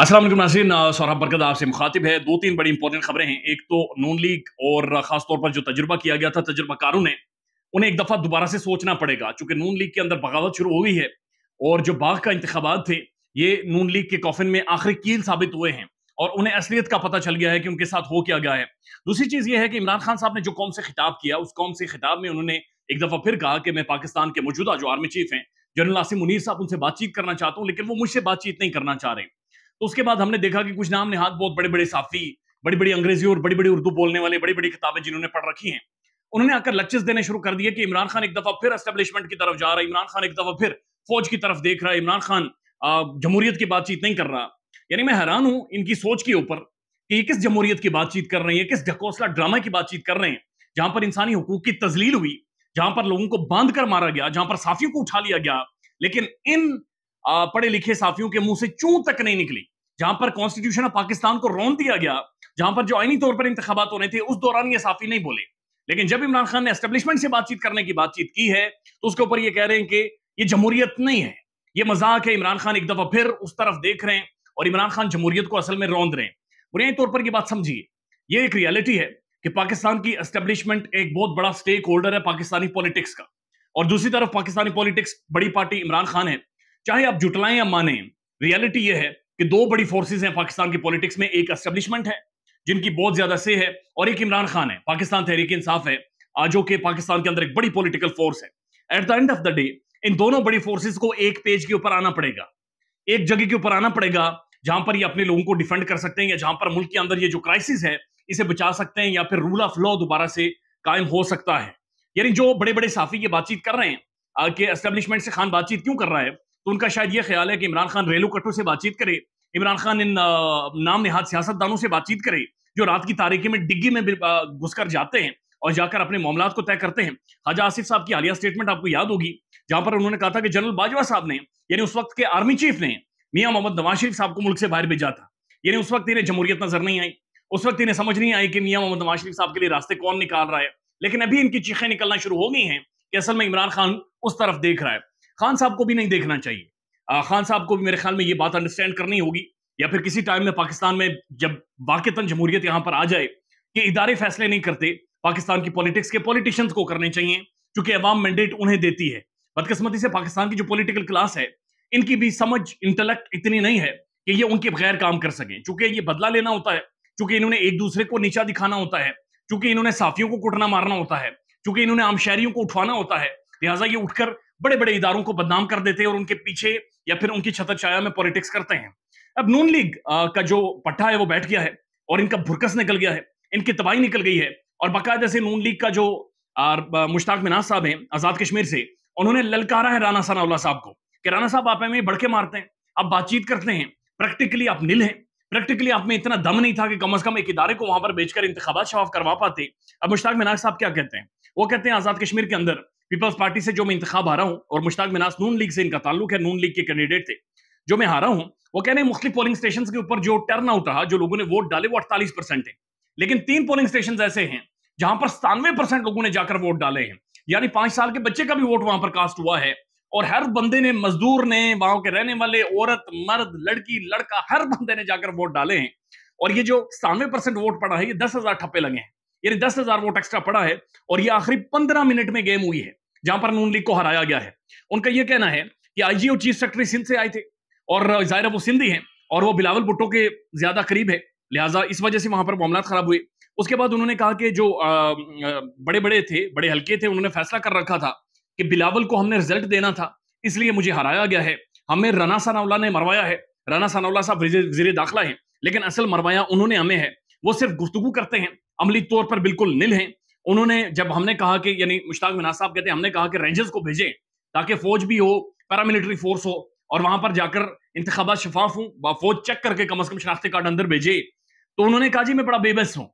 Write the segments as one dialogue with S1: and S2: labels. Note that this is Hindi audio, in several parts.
S1: असलम नाजीन सौरभ बरगद आपसे मुखातिब है दो तीन बड़ी इंपॉर्टेंट खबरें हैं एक तो नून लीग और खासतौर पर जो तजुर्बा किया गया था तजुर्बाकारों ने उन्हें एक दफ़ा दोबारा से सोचना पड़ेगा चूंकि नून लीग के अंदर बगावत शुरू हो गई है और जो बाघ का इंतबात थे ये नून लीग के कॉफिन में आखिरी कील साबित हुए हैं और उन्हें असलियत का पता चल गया है कि उनके साथ हो क्या गया है दूसरी चीज़ ये है कि इमरान खान साहब ने जो कौम से खिताब किया उस कौम से खिताब में उन्होंने एक दफ़ा फिर कहा कि मैं पाकिस्तान के मौजूदा जो आर्मी चीफ हैं जनरल आसिम मुनीर साहब उनसे बातचीत करना चाहता हूँ लेकिन वो मुझसे बातचीत नहीं करना चाह रहे तो उसके बाद हमने देखा कि कुछ नाम हाथ बहुत बड़े बड़े साफी बड़ी बड़ी अंग्रेजी और बड़ी बड़ी उर्दू बोलने वाले बड़ी बड़ी किताबें जिन्होंने पढ़ रखी हैं उन्होंने आकर लक्ष्य देने शुरू कर दिए कि इमरान खान एक दफा फिर एस्टेब्लिशमेंट की तरफ जा रहा है इमरान खान एक दफा फिर फौज की तरफ देख रहा है इमरान खान जमहूरियत की बातचीत नहीं कर रहा यानी मैं हैरान हूं इनकी सोच के ऊपर कि ये किस जमहूरियत की बातचीत कर रहे हैं किस ढकोसला ड्रामा की बातचीत कर रहे हैं जहां पर इंसानी हकूक की तजलील हुई जहां पर लोगों को बांध कर मारा गया जहां पर साफियों को उठा लिया गया लेकिन इन पढ़े लिखे साफियों के मुंह से चूं तक नहीं निकली जहां पर कॉन्स्टिट्यूशन ऑफ पाकिस्तान को रौन दिया गया जहां पर जो आईनी तौर पर इंतबात होने थे उस दौरान ये साफी नहीं बोले लेकिन जब इमरान खान ने एस्टेब्लिशमेंट से बातचीत करने की बातचीत की है तो उसके ऊपर ये कह रहे हैं कि ये जमहूरियत नहीं है ये मजाक है इमरान खान एक दफा फिर उस तरफ देख रहे हैं और इमरान खान जमहूरियत को असल में रौंद रहे हैं बुनियादी तौर पर यह बात समझिए यह एक रियलिटी है कि पाकिस्तान की एस्टेब्लिशमेंट एक बहुत बड़ा स्टेक होल्डर है पाकिस्तानी पॉलिटिक्स का और दूसरी तरफ पाकिस्तानी पॉलिटिक्स बड़ी पार्टी इमरान खान है चाहे आप जुटलाएं या माने रियलिटी यह है कि दो बड़ी फोर्सेस हैं पाकिस्तान की पॉलिटिक्स में एक एस्टेब्लिशमेंट है जिनकी बहुत ज्यादा से है और एक इमरान खान है पाकिस्तान तहरीक इंसाफ है आज के पाकिस्तान के अंदर एक बड़ी पोलिटिकल फोर्स है at the end of the day इन दोनों बड़ी फोर्सेज को एक पेज के ऊपर आना पड़ेगा एक जगह के ऊपर आना पड़ेगा जहां पर ये अपने लोगों को डिफेंड कर सकते हैं या जहां पर मुल्क के अंदर ये जो क्राइसिस है इसे बचा सकते हैं या फिर रूल ऑफ लॉ दोबारा से कायम हो सकता है यानी जो बड़े बड़े साफी ये बातचीत कर रहे हैं कि एस्टेब्लिशमेंट से खान बातचीत क्यों कर रहा है तो उनका शायद ये ख्याल है कि इमरान खान रेलू कट्टू से बातचीत करे इमरान खान इन नाम निहाद सियासतदानों से बातचीत करे जो रात की तारीखी में डिग्गी में घुसकर जाते हैं और जाकर अपने मामला को तय करते हैं हाजा आसिफ साहब की हालिया स्टेटमेंट आपको याद होगी जहां पर उन्होंने कहा था कि जनरल बाजवा साहब ने यानी उस वक्त के आर्मी चीफ ने मियाँ मोहम्मद नवाज शरीफ साहब को मुल्क से बाहर भेजा था यानी उस वक्त इन्हें जमहूरियत नजर नहीं आई उस वक्त इन्हें समझ नहीं आई कि मियाँ मोहम्मद नवाज शरीफ साहब के लिए रास्ते कौन निकाल रहा है लेकिन अभी इनकी चीखें निकलना शुरू हो गई हैं कि असल में इमरान खान उस तरफ देख रहा है खान साहब को भी नहीं देखना चाहिए खान साहब को भी मेरे ख्याल में ये बात अंडरस्टैंड करनी होगी या फिर किसी टाइम में पाकिस्तान में जब वाकता जमहूरियत यहाँ पर आ जाए कि इदारे फैसले नहीं करते पाकिस्तान की पॉलिटिक्स के पॉलिटिशियंस को करने चाहिए चूंकि अवाम मैंडेट उन्हें देती है बदकस्मती से पाकिस्तान की जो पॉलिटिकल क्लास है इनकी भी समझ इंटेलेक्ट इतनी नहीं है कि ये उनके बगैर काम कर सकें चूंकि ये बदला लेना होता है चूंकि इन्होंने एक दूसरे को नीचा दिखाना होता है चूंकि इन्होंने साफियों को कुटना मारना होता है चूंकि इन्होंने आम शहरियों को उठवाना होता है लिहाजा ये उठकर बड़े बड़े इदारों को बदनाम कर देते हैं और उनके पीछे या फिर उनकी छतर छाया में पॉलिटिक्स करते हैं अब नून लीग का जो पट्टा है वो बैठ गया है और इनका भुरकस निकल गया है इनकी तबाही निकल गई है और बाकायदा से नून लीग का जो मुश्ताक मिनाज साहब हैं आजाद कश्मीर से उन्होंने ललकारा है राना सनाउल्ला साहब को कि राना साहब आप हमें भड़के मारते हैं आप बातचीत करते हैं प्रैक्टिकली आप नील हैं प्रैक्टिकली आप में इतना दम नहीं था कि कम अज कम एक इदारे को वहां पर बेचकर इंतबात शवाफ करवा पाते अब मुश्ताक मिनाज साहब क्या कहते हैं वो कहते हैं आजाद कश्मीर के अंदर पीपल्स पार्टी से जो मैं इंतखब हारा हूँ और मुश्ताक मिनास नून लीग से इनका ताल्लुक है नून लीग के कैंडिडेट थे जो मैं हारा हूँ वो कह रहे हैं मुख्तलिफ पोलिंग स्टेशन के ऊपर जो टर्न आउट रहा जो लोगों ने वोट डाले वो अड़तालीस परसेंट है लेकिन तीन पोलिंग स्टेशन ऐसे हैं जहां पर सतानवे परसेंट लोगों ने जाकर वोट डाले हैं यानी पांच साल के बच्चे का भी वोट वहां पर कास्ट हुआ है और हर बंदे ने मजदूर ने वहां के रहने वाले औरत मर्द लड़की लड़का हर बंदे ने जाकर वोट डाले हैं और ये जो सतानवे परसेंट वोट पड़ा है ये दस हजार ठप्पे लगे हैं यानी दस हजार वोट एक्स्ट्रा पड़ा है और ये आखिरी पंद्रह मिनट में गेम हुई है जहां पर नून लीग को हराया गया है उनका यह कहना है कि आई और चीफ सेक्रेटरी सिंध से आए थे और जाहिर वो सिंधी हैं और वो बिलावल भुट्टो के ज्यादा करीब है लिहाजा इस वजह से वहां पर मामला खराब हुए उसके बाद उन्होंने कहा कि जो बड़े बड़े थे बड़े हल्के थे उन्होंने फैसला कर रखा था कि बिलावल को हमने रिजल्ट देना था इसलिए मुझे हराया गया है हमें रना सनावला ने मरवाया है राना सनावला साहब वजीर दाखिला है लेकिन असल मरवाया उन्होंने हमें है वो सिर्फ गुफ्तगु करते हैं अमली तौर पर बिल्कुल नील हैं उन्होंने जब हमने कहा कि यानी मुश्ताक मिनाज साहब कहते हैं हमने कहा कि रेंजर्स को भेजें ताकि फौज भी हो पैरामिलिट्री फोर्स हो और वहां पर जाकर इंतबा शफाफ हूँ फौज चेक करके कम अज कम शनाख्ती कार्ड अंदर भेजे तो उन्होंने कहा जी मैं बड़ा बेबस हूँ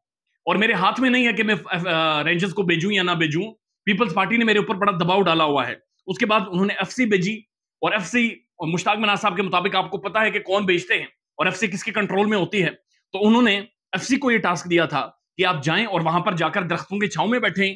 S1: और मेरे हाथ में नहीं है कि मैं रेंजर्स को भेजूँ या ना भेजूँ पीपल्स पार्टी ने मेरे ऊपर बड़ा दबाव डाला हुआ है उसके बाद उन्होंने एफ भेजी और एफ मुश्ताक मनाज साहब के मुताबिक आपको पता है कि कौन भेजते हैं और एफ किसके कंट्रोल में होती है तो उन्होंने एफ को ये टास्क दिया था कि आप जाएं और वहां पर जाकर दरख्तों के छाव में बैठें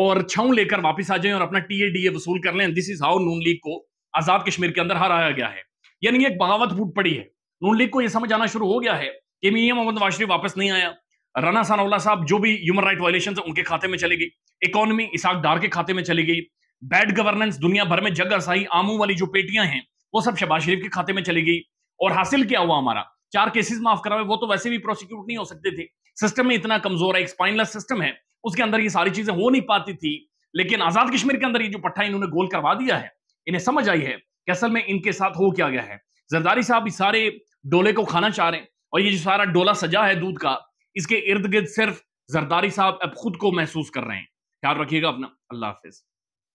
S1: और छाव लेकर वापस आ जाएं और अपना टी ए डी ए वसूल कर लें this is how Noon league को आजाद कश्मीर के अंदर हराया गया है यानी एक बगावत फूट पड़ी है नून लीग को यह समझ आना शुरू हो गया है कि मियाँ e मोहम्मद वाशरी वापस नहीं आया राना सानाउल्ला साहब जो भी ह्यूमन राइट वायलेशन है उनके खाते में चली गई इकोनॉमी इसाक डार के खाते में चली गई बैड गवर्नेंस दुनिया भर में जग अरसाई आमू वाली जो पेटियां हैं वो सब शबाज शरीफ के खाते में चली गई और हासिल किया हुआ हमारा चार केसेस माफ हुए वो तो वैसे भी प्रोसिक्यूट नहीं हो सकते थे सिस्टम में इतना कमजोर है एक स्पाइनलेस सिस्टम है उसके अंदर ये सारी चीजें हो नहीं पाती थी लेकिन आजाद कश्मीर के अंदर ये जो पट्टा इन्होंने गोल करवा दिया है इन्हें समझ आई है कि असल में इनके साथ हो क्या गया है जरदारी साहब इस सारे डोले को खाना चाह रहे हैं और ये जो सारा डोला सजा है दूध का इसके इर्द गिर्द सिर्फ जरदारी साहब अब खुद को महसूस कर रहे हैं ख्याल रखिएगा अपना अल्लाह हाफिज